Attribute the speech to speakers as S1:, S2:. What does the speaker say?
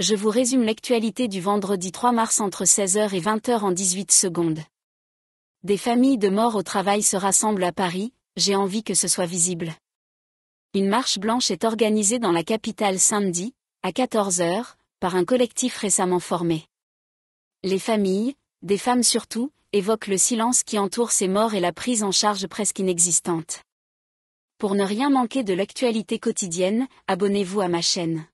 S1: je vous résume l'actualité du vendredi 3 mars entre 16h et 20h en 18 secondes. Des familles de morts au travail se rassemblent à Paris, j'ai envie que ce soit visible. Une marche blanche est organisée dans la capitale samedi, à 14h, par un collectif récemment formé. Les familles, des femmes surtout, évoquent le silence qui entoure ces morts et la prise en charge presque inexistante. Pour ne rien manquer de l'actualité quotidienne, abonnez-vous à ma chaîne.